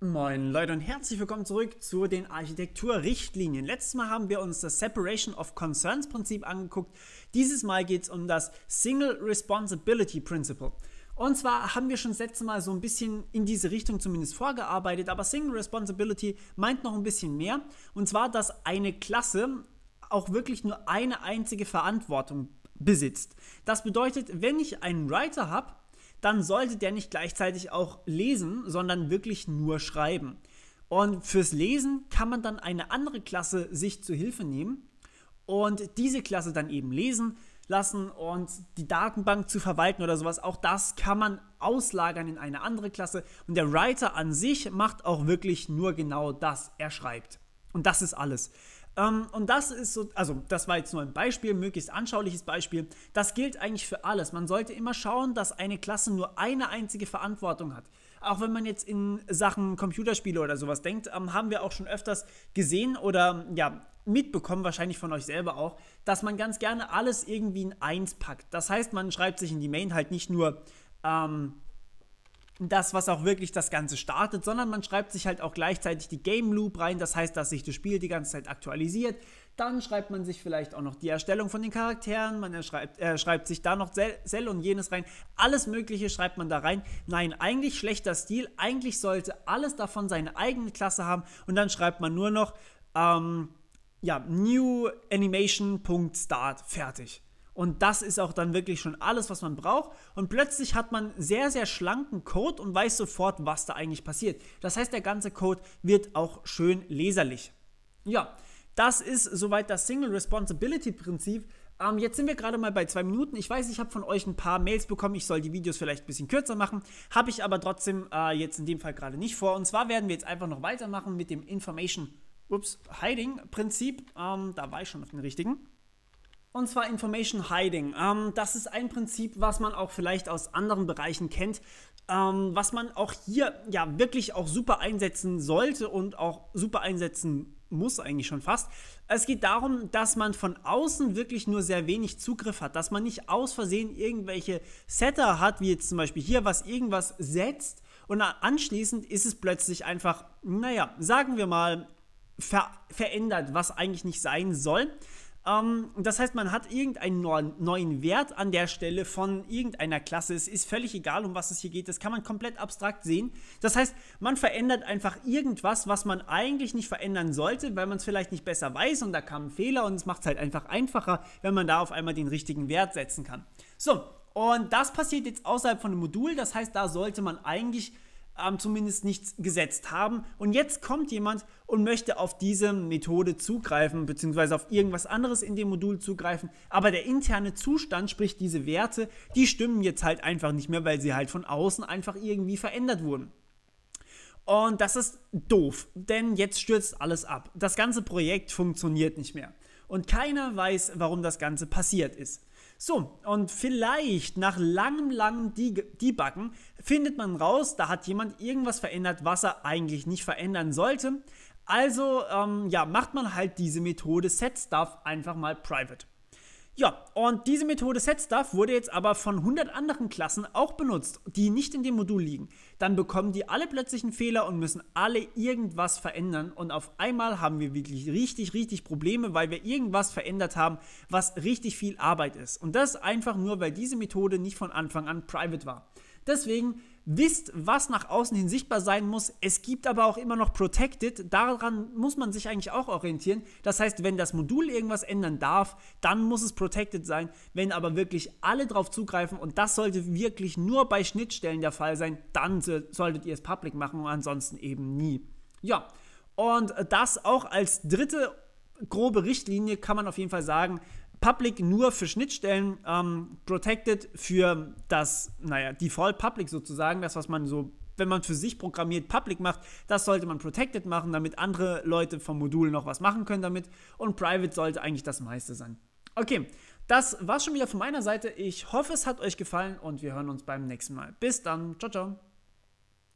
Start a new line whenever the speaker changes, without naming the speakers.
Moin Leute und herzlich willkommen zurück zu den Architekturrichtlinien. Letztes Mal haben wir uns das Separation of Concerns Prinzip angeguckt. Dieses Mal geht es um das Single Responsibility Principle. Und zwar haben wir schon das letzte Mal so ein bisschen in diese Richtung zumindest vorgearbeitet, aber Single Responsibility meint noch ein bisschen mehr. Und zwar, dass eine Klasse auch wirklich nur eine einzige Verantwortung besitzt. Das bedeutet, wenn ich einen Writer habe, dann sollte der nicht gleichzeitig auch lesen, sondern wirklich nur schreiben. Und fürs Lesen kann man dann eine andere Klasse sich zu Hilfe nehmen und diese Klasse dann eben lesen lassen und die Datenbank zu verwalten oder sowas. Auch das kann man auslagern in eine andere Klasse. Und der Writer an sich macht auch wirklich nur genau das. Er schreibt. Und das ist alles. Ähm, und das ist so, also das war jetzt nur ein Beispiel, möglichst anschauliches Beispiel. Das gilt eigentlich für alles. Man sollte immer schauen, dass eine Klasse nur eine einzige Verantwortung hat. Auch wenn man jetzt in Sachen Computerspiele oder sowas denkt, ähm, haben wir auch schon öfters gesehen oder ja, mitbekommen, wahrscheinlich von euch selber auch, dass man ganz gerne alles irgendwie in eins packt. Das heißt, man schreibt sich in die Main halt nicht nur ähm, das, was auch wirklich das Ganze startet, sondern man schreibt sich halt auch gleichzeitig die Game Loop rein, das heißt, dass sich das Spiel die ganze Zeit aktualisiert. Dann schreibt man sich vielleicht auch noch die Erstellung von den Charakteren, man schreibt, äh, schreibt sich da noch Cell und jenes rein. Alles Mögliche schreibt man da rein. Nein, eigentlich schlechter Stil, eigentlich sollte alles davon seine eigene Klasse haben und dann schreibt man nur noch, ähm, ja, New Animation.start, fertig. Und das ist auch dann wirklich schon alles, was man braucht. Und plötzlich hat man sehr, sehr schlanken Code und weiß sofort, was da eigentlich passiert. Das heißt, der ganze Code wird auch schön leserlich. Ja, das ist soweit das Single Responsibility Prinzip. Ähm, jetzt sind wir gerade mal bei zwei Minuten. Ich weiß, ich habe von euch ein paar Mails bekommen. Ich soll die Videos vielleicht ein bisschen kürzer machen. Habe ich aber trotzdem äh, jetzt in dem Fall gerade nicht vor. Und zwar werden wir jetzt einfach noch weitermachen mit dem Information Ups, Hiding Prinzip. Ähm, da war ich schon auf den richtigen. Und zwar Information Hiding. Ähm, das ist ein Prinzip, was man auch vielleicht aus anderen Bereichen kennt, ähm, was man auch hier ja wirklich auch super einsetzen sollte und auch super einsetzen muss eigentlich schon fast. Es geht darum, dass man von außen wirklich nur sehr wenig Zugriff hat, dass man nicht aus Versehen irgendwelche Setter hat, wie jetzt zum Beispiel hier, was irgendwas setzt und anschließend ist es plötzlich einfach, naja, sagen wir mal, ver verändert, was eigentlich nicht sein soll. Ähm, das heißt, man hat irgendeinen neuen Wert an der Stelle von irgendeiner Klasse. Es ist völlig egal, um was es hier geht. Das kann man komplett abstrakt sehen. Das heißt, man verändert einfach irgendwas, was man eigentlich nicht verändern sollte, weil man es vielleicht nicht besser weiß und da kam ein Fehler und es macht es halt einfach einfacher, wenn man da auf einmal den richtigen Wert setzen kann. So, und das passiert jetzt außerhalb von einem Modul. Das heißt, da sollte man eigentlich ähm, zumindest nichts gesetzt haben. Und jetzt kommt jemand und möchte auf diese Methode zugreifen, beziehungsweise auf irgendwas anderes in dem Modul zugreifen. Aber der interne Zustand, sprich diese Werte, die stimmen jetzt halt einfach nicht mehr, weil sie halt von außen einfach irgendwie verändert wurden. Und das ist doof, denn jetzt stürzt alles ab. Das ganze Projekt funktioniert nicht mehr. Und keiner weiß, warum das Ganze passiert ist. So, und vielleicht nach langem, langem Debuggen findet man raus, da hat jemand irgendwas verändert, was er eigentlich nicht verändern sollte. Also, ähm, ja, macht man halt diese Methode setStuff einfach mal private. Ja, und diese Methode SetStuff wurde jetzt aber von 100 anderen Klassen auch benutzt, die nicht in dem Modul liegen. Dann bekommen die alle plötzlich einen Fehler und müssen alle irgendwas verändern. Und auf einmal haben wir wirklich richtig, richtig Probleme, weil wir irgendwas verändert haben, was richtig viel Arbeit ist. Und das einfach nur, weil diese Methode nicht von Anfang an private war. Deswegen wisst, was nach außen hin sichtbar sein muss. Es gibt aber auch immer noch Protected. Daran muss man sich eigentlich auch orientieren. Das heißt, wenn das Modul irgendwas ändern darf, dann muss es Protected sein. Wenn aber wirklich alle drauf zugreifen und das sollte wirklich nur bei Schnittstellen der Fall sein, dann solltet ihr es public machen und ansonsten eben nie. Ja, und das auch als dritte grobe Richtlinie kann man auf jeden Fall sagen, Public nur für Schnittstellen, ähm, Protected für das, naja, Default Public sozusagen, das, was man so, wenn man für sich programmiert, Public macht, das sollte man Protected machen, damit andere Leute vom Modul noch was machen können damit und Private sollte eigentlich das meiste sein. Okay, das war's schon wieder von meiner Seite. Ich hoffe, es hat euch gefallen und wir hören uns beim nächsten Mal. Bis dann, ciao, ciao.